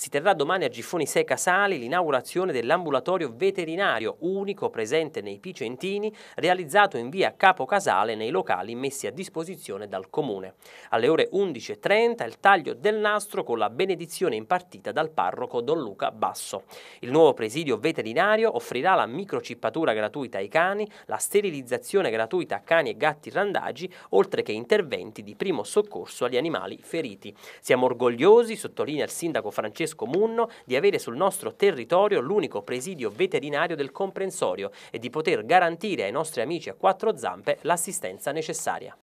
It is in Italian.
Si terrà domani a Giffoni Seca Casali l'inaugurazione dell'ambulatorio veterinario, unico presente nei Picentini, realizzato in via Capo Casale nei locali messi a disposizione dal Comune. Alle ore 11.30 il taglio del nastro con la benedizione impartita dal parroco Don Luca Basso. Il nuovo presidio veterinario offrirà la microcippatura gratuita ai cani, la sterilizzazione gratuita a cani e gatti randagi, oltre che interventi di primo soccorso agli animali feriti. Siamo orgogliosi, sottolinea il sindaco Francesco Francesco Munno di avere sul nostro territorio l'unico presidio veterinario del comprensorio e di poter garantire ai nostri amici a quattro zampe l'assistenza necessaria.